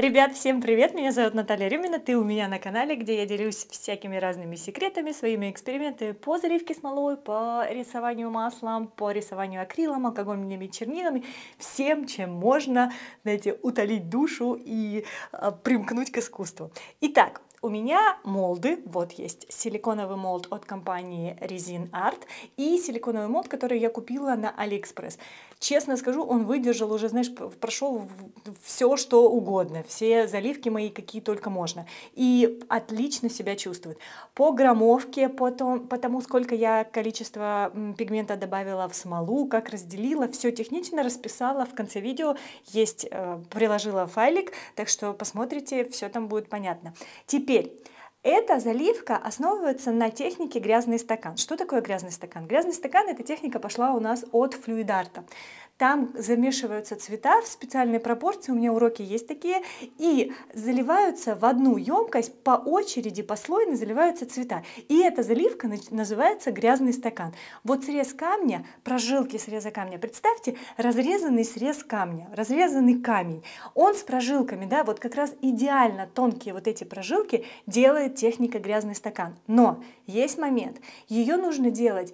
Ребят, всем привет! Меня зовут Наталья Рюмина, ты у меня на канале, где я делюсь всякими разными секретами, своими экспериментами по заливке смолой, по рисованию маслом, по рисованию акрилом, алкогольными чернилами, всем, чем можно, знаете, утолить душу и а, примкнуть к искусству. Итак, у меня молды, вот есть силиконовый молд от компании Resin Art и силиконовый молд, который я купила на Алиэкспресс. Честно скажу, он выдержал уже, знаешь, прошел все, что угодно, все заливки мои, какие только можно. И отлично себя чувствует. По граммовке, по, том, по тому, сколько я количество пигмента добавила в смолу, как разделила, все технично расписала. В конце видео есть, э, приложила файлик, так что посмотрите, все там будет понятно. Теперь Теперь, эта заливка основывается на технике грязный стакан. Что такое грязный стакан? Грязный стакан – эта техника пошла у нас от флюидарта. Там замешиваются цвета в специальной пропорции, у меня уроки есть такие, и заливаются в одну емкость по очереди, послойно заливаются цвета. И эта заливка называется грязный стакан. Вот срез камня, прожилки среза камня, представьте, разрезанный срез камня, разрезанный камень. Он с прожилками, да, вот как раз идеально тонкие вот эти прожилки делает техника грязный стакан. Но есть момент, ее нужно делать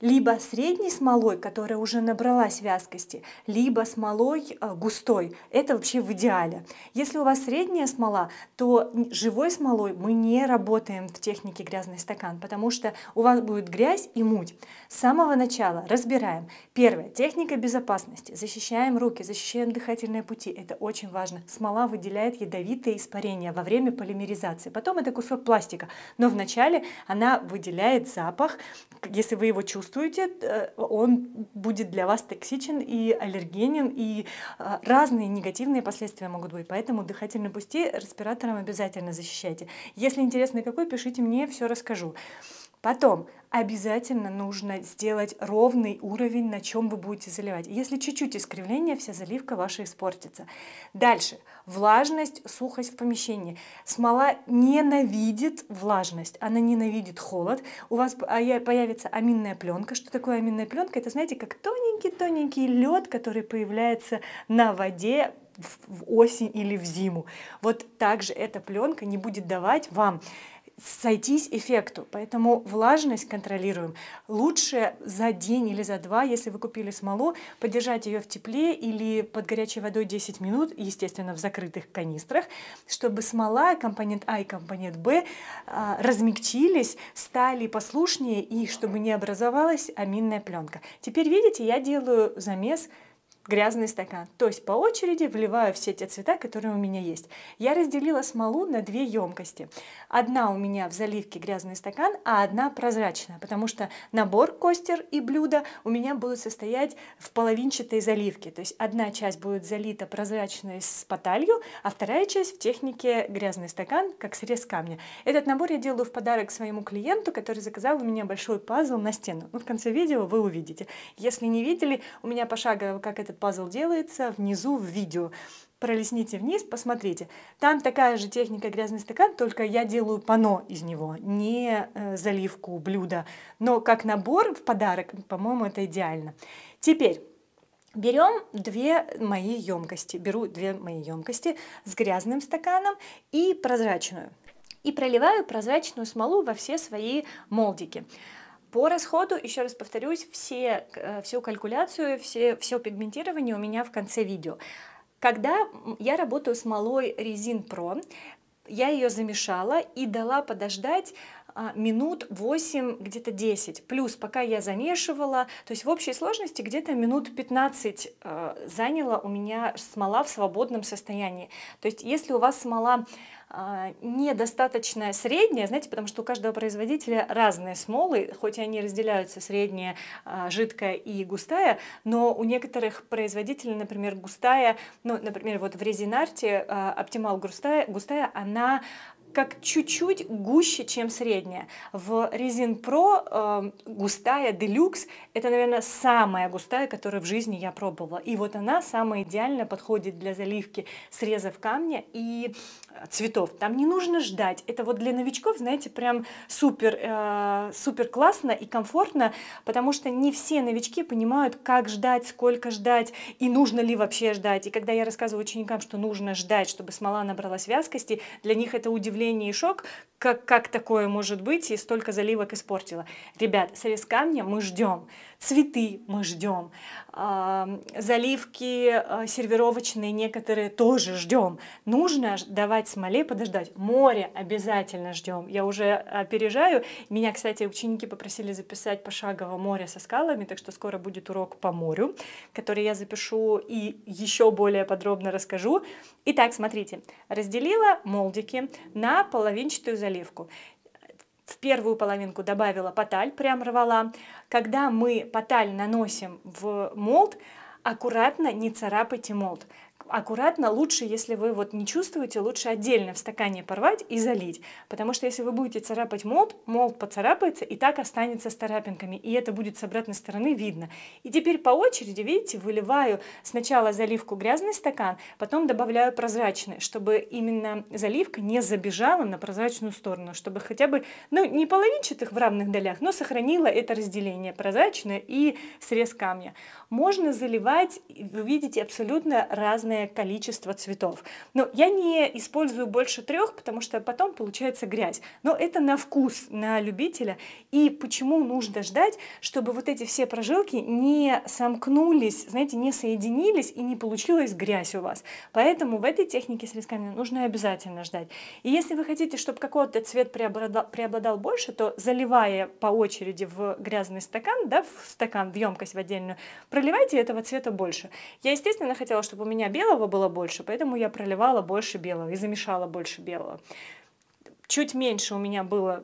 либо средней смолой, которая уже набралась вязкости, либо смолой э, густой. Это вообще в идеале. Если у вас средняя смола, то живой смолой мы не работаем в технике грязный стакан, потому что у вас будет грязь и муть. С самого начала разбираем. Первое. Техника безопасности. Защищаем руки, защищаем дыхательные пути. Это очень важно. Смола выделяет ядовитые испарения во время полимеризации. Потом это кусок пластика. Но вначале она выделяет запах. Если вы его чувствуете, чувствуете, э, он будет для вас токсичен и аллергенен, и э, разные негативные последствия могут быть. Поэтому дыхательные пути, респиратором обязательно защищайте. Если интересно какой, пишите мне, все расскажу. Потом, обязательно нужно сделать ровный уровень, на чем вы будете заливать. Если чуть-чуть искривление, вся заливка ваша испортится. Дальше. Влажность, сухость в помещении. Смола ненавидит влажность, она ненавидит холод. У вас а появится аминная пленка. Что такое аминная пленка? Это, знаете, как тоненький-тоненький лед, который появляется на воде в осень или в зиму. Вот также эта пленка не будет давать вам сойтись эффекту. Поэтому влажность контролируем. Лучше за день или за два, если вы купили смолу, подержать ее в тепле или под горячей водой 10 минут, естественно, в закрытых канистрах, чтобы смола, компонент А и компонент Б а, размягчились, стали послушнее и чтобы не образовалась аминная пленка. Теперь, видите, я делаю замес грязный стакан. То есть по очереди вливаю все те цвета, которые у меня есть. Я разделила смолу на две емкости. Одна у меня в заливке грязный стакан, а одна прозрачная, потому что набор костер и блюда у меня будут состоять в половинчатой заливке. То есть одна часть будет залита прозрачной с поталью, а вторая часть в технике грязный стакан, как срез камня. Этот набор я делаю в подарок своему клиенту, который заказал у меня большой пазл на стену. Ну, в конце видео вы увидите. Если не видели, у меня пошагово, как этот пазл делается, внизу в видео. Пролесните вниз, посмотрите. Там такая же техника грязный стакан, только я делаю пано из него, не э, заливку блюда. Но как набор в подарок, по-моему, это идеально. Теперь Берем две мои емкости, беру две мои емкости с грязным стаканом и прозрачную. И проливаю прозрачную смолу во все свои молдики. По расходу, еще раз повторюсь, все, э, всю калькуляцию, все, все пигментирование у меня в конце видео. Когда я работаю с малой резин Pro, я ее замешала и дала подождать а, минут 8, где-то 10. Плюс, пока я замешивала, то есть в общей сложности где-то минут 15 э, а, заняла у меня смола в свободном состоянии. То есть если у вас смола э, а, недостаточно средняя, знаете, потому что у каждого производителя разные смолы, хоть и они разделяются средняя, э, жидкая и густая, но у некоторых производителей, например, густая, ну, например, вот в резинарте э, оптимал густая, густая, она как чуть-чуть гуще, чем средняя. В Resin Pro э, густая Deluxe – это, наверное, самая густая, которую в жизни я пробовала. И вот она самая идеально подходит для заливки срезов камня и цветов. Там не нужно ждать. Это вот для новичков, знаете, прям супер, э, супер классно и комфортно, потому что не все новички понимают, как ждать, сколько ждать и нужно ли вообще ждать. И когда я рассказываю ученикам, что нужно ждать, чтобы смола набралась вязкости, для них это удивление удивление и шок, как, как такое может быть, и столько заливок испортила. Ребят, срез камня мы ждем, цветы мы ждем, э, заливки э, сервировочные некоторые тоже ждем. Нужно давать смоле подождать. Море обязательно ждем. Я уже опережаю. Меня, кстати, ученики попросили записать пошагово море со скалами, так что скоро будет урок по морю, который я запишу и еще более подробно расскажу. Итак, смотрите, разделила молдики на на половинчатую заливку. В первую половинку добавила поталь, прям рвала. Когда мы поталь наносим в молд, аккуратно не царапайте молд аккуратно лучше, если вы вот не чувствуете, лучше отдельно в стакане порвать и залить. Потому что если вы будете царапать молд, молд поцарапается и так останется с царапинками. И это будет с обратной стороны видно. И теперь по очереди, видите, выливаю сначала заливку грязный стакан, потом добавляю прозрачный, чтобы именно заливка не забежала на прозрачную сторону, чтобы хотя бы, ну, не половинчатых в равных долях, но сохранила это разделение прозрачное и срез камня. Можно заливать, вы видите, абсолютно разные нужное количество цветов. Но я не использую больше трех, потому что потом получается грязь. Но это на вкус, на любителя. И почему нужно ждать, чтобы вот эти все прожилки не сомкнулись, знаете, не соединились и не получилась грязь у вас. Поэтому в этой технике с листками нужно обязательно ждать. И если вы хотите, чтобы какой-то цвет преобладал, преобладал больше, то заливая по очереди в грязный стакан, да, в стакан, в емкость в отдельную, проливайте этого цвета больше. Я, естественно, хотела, чтобы у меня белый, белого было больше, поэтому я проливала больше белого и замешала больше белого. Чуть меньше у меня было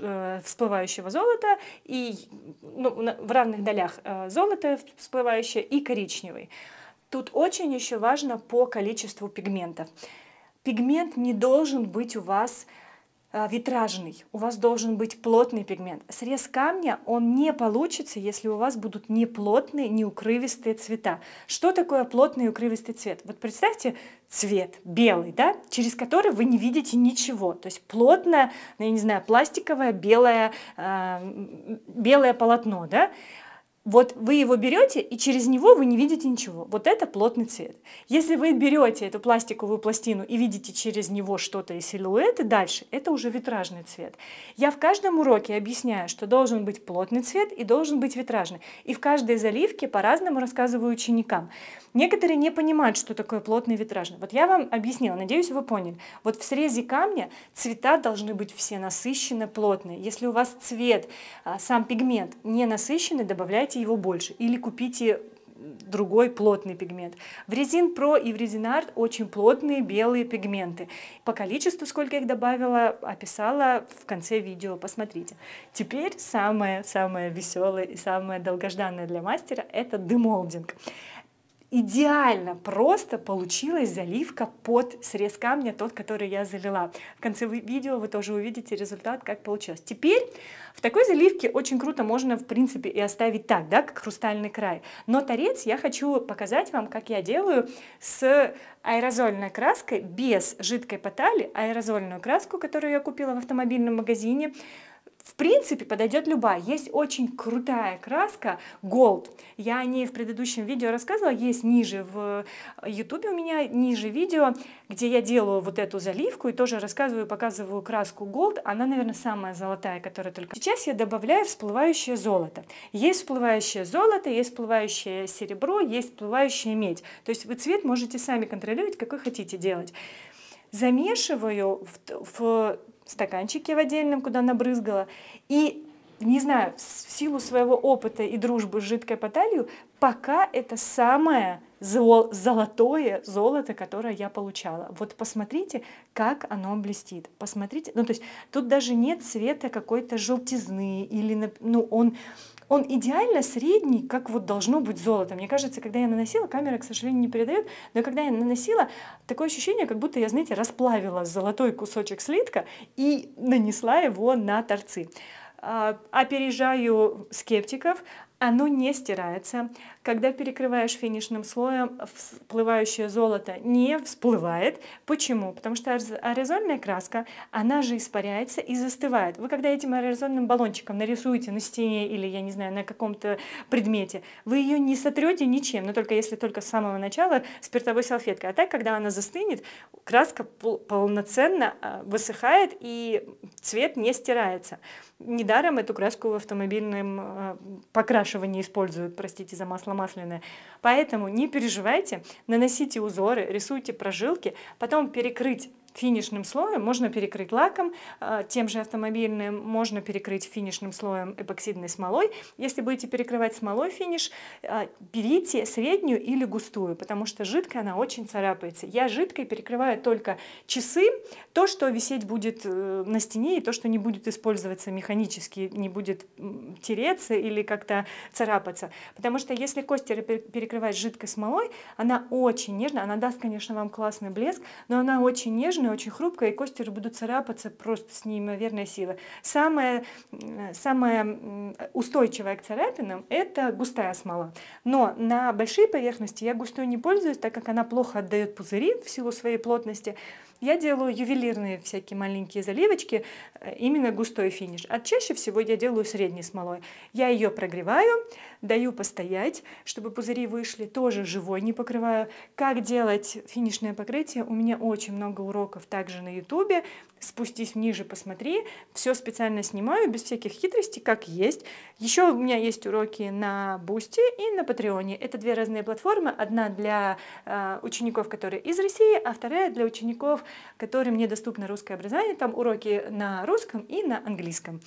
э, всплывающего золота, и, ну, в равных долях э, золото всплывающее и коричневый. Тут очень еще важно по количеству пигментов. Пигмент не должен быть у вас э, Э, витражный, у вас должен быть плотный пигмент. Срез камня, он не получится, если у вас будут не плотные, не укрывистые цвета. Что такое плотный и укрывистый цвет? Вот представьте цвет белый, да, через который вы не видите ничего. То есть плотное, ну, я не знаю, пластиковое белое, э, белое полотно, да, вот вы его берете, и через него вы не видите ничего. Вот это плотный цвет. Если вы берете эту пластиковую пластину и видите через него что-то и силуэты дальше, это уже витражный цвет. Я в каждом уроке объясняю, что должен быть плотный цвет и должен быть витражный. И в каждой заливке по-разному рассказываю ученикам. Некоторые не понимают, что такое плотный витражный. Вот я вам объяснила, надеюсь, вы поняли. Вот в срезе камня цвета должны быть все насыщенно плотные. Если у вас цвет, а, сам пигмент не насыщенный, добавляйте его больше или купите другой плотный пигмент. В Резин Про и в Резин Арт очень плотные белые пигменты. По количеству, сколько их добавила, описала в конце видео, посмотрите. Теперь самое-самое веселое и самое долгожданное для мастера – это демолдинг идеально просто получилась заливка под срез камня, тот, который я залила. В конце видео вы тоже увидите результат, как получилось. Теперь в такой заливке очень круто можно, в принципе, и оставить так, да, как хрустальный край. Но торец я хочу показать вам, как я делаю с аэрозольной краской без жидкой потали, аэрозольную краску, которую я купила в автомобильном магазине, в принципе, подойдет любая. Есть очень крутая краска Gold. Я о ней в предыдущем видео рассказывала. Есть ниже в YouTube э, у меня, ниже видео, где я делаю вот эту заливку и тоже рассказываю, показываю краску Gold. Она, наверное, самая золотая, которая только... Сейчас я добавляю всплывающее золото. Есть всплывающее золото, есть всплывающее серебро, есть всплывающая медь. То есть вы цвет можете сами контролировать, какой хотите делать замешиваю в, в стаканчике в отдельном, куда набрызгала. И не знаю, в силу своего опыта и дружбы с жидкой поталью, пока это самое зол золотое золото, которое я получала. Вот посмотрите, как оно блестит. Посмотрите, ну то есть тут даже нет цвета какой-то желтизны или, ну он, он идеально средний, как вот должно быть золото. Мне кажется, когда я наносила, камера, к сожалению, не передает, но когда я наносила, такое ощущение, как будто я, знаете, расплавила золотой кусочек слитка и нанесла его на торцы. А, опережаю скептиков, оно не стирается. Когда перекрываешь финишным слоем, всплывающее золото не всплывает. Почему? Потому что аэрозольная краска, она же испаряется и застывает. Вы когда этим аэрозольным баллончиком нарисуете на стене или, я не знаю, на каком-то предмете, вы ее не сотрете ничем, но только если только с самого начала спиртовой салфеткой. А так, когда она застынет, краска полноценно а, высыхает и цвет не стирается. Недаром эту краску в автомобильном а, покрашивании используют, простите за масло масло масляное. Поэтому не переживайте, наносите узоры, рисуйте прожилки, потом перекрыть финишным слоем, можно перекрыть лаком, а, тем же автомобильным, можно перекрыть финишным слоем эпоксидной смолой. Если будете перекрывать смолой финиш, а, берите среднюю или густую, потому что жидкая она очень царапается. Я жидкой перекрываю только часы, то, что висеть будет э, на стене, и то, что не будет использоваться механически, не будет тереться или как-то царапаться. Потому что если костер перекрывать жидкой смолой, она очень нежная, она даст, конечно, вам классный блеск, но она очень нежная, реально очень хрупкая, и кости будут царапаться просто с неимоверной силой. самая самая устойчивая к царапинам – это густая смола. Но на большие поверхности я густой не пользуюсь, так как она плохо отдает пузыри в силу своей плотности. Я делаю ювелирные всякие маленькие заливочки, э, именно густой финиш. А чаще всего я делаю средней смолой. Я ее прогреваю, даю постоять, чтобы пузыри вышли, тоже живой не покрываю. Как делать финишное покрытие? У меня очень много уроков также на ютубе спустись ниже, посмотри. Все специально снимаю, без всяких хитростей, как есть. Еще у меня есть уроки на Бусти и на Патреоне. Это две разные платформы. Одна для э, учеников, которые из России, а вторая для учеников, которым недоступно русское образование. Там уроки на русском и на английском.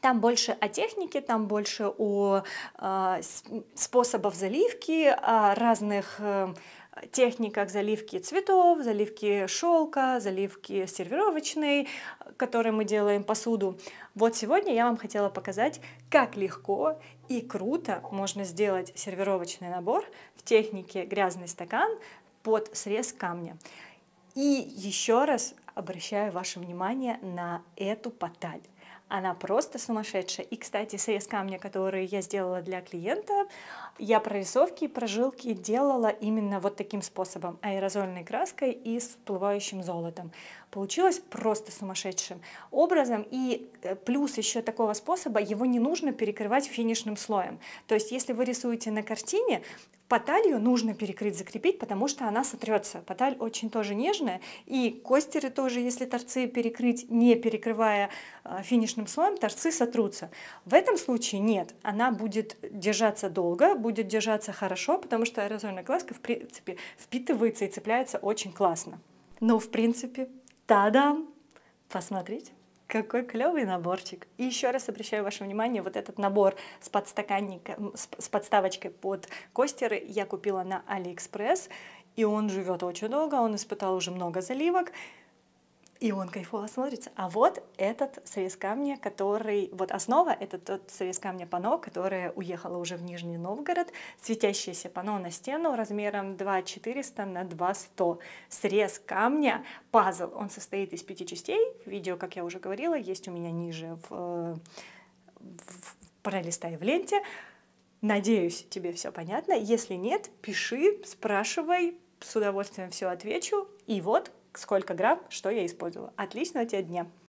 Там больше о технике, там больше о э, способах заливки, о разных... Э, техниках заливки цветов, заливки шелка, заливки сервировочной, которой мы делаем посуду. Вот сегодня я вам хотела показать, как легко и круто можно сделать сервировочный набор в технике грязный стакан под срез камня. И еще раз обращаю ваше внимание на эту поталь она просто сумасшедшая. И, кстати, срез камня, который я сделала для клиента, я прорисовки и прожилки делала именно вот таким способом, аэрозольной краской и с всплывающим золотом. Получилось просто сумасшедшим образом, и э, плюс еще такого способа, его не нужно перекрывать финишным слоем. То есть, если вы рисуете на картине, Поталью нужно перекрыть, закрепить, потому что она сотрется. Поталь очень тоже нежная, и костеры тоже, если торцы перекрыть, не перекрывая э, финишным слоем, торцы сотрутся. В этом случае нет, она будет держаться долго, будет держаться хорошо, потому что аэрозольная глазка в принципе впитывается и цепляется очень классно. Ну, в принципе, та-дам! Посмотрите! Какой клевый наборчик. И еще раз обращаю ваше внимание, вот этот набор с подстаканником, с, с подставочкой под костеры я купила на Алиэкспресс, и он живет очень долго, он испытал уже много заливок. И он кайфово смотрится. А вот этот срез камня, который... Вот основа — это тот срез камня пано, которое уехало уже в Нижний Новгород. Светящееся пано на стену размером 2400 на 2100. Срез камня — пазл. Он состоит из пяти частей. Видео, как я уже говорила, есть у меня ниже в, в пролистай в ленте. Надеюсь, тебе все понятно. Если нет, пиши, спрашивай, с удовольствием все отвечу. И вот сколько грамм, что я использовала. Отличного тебе дня!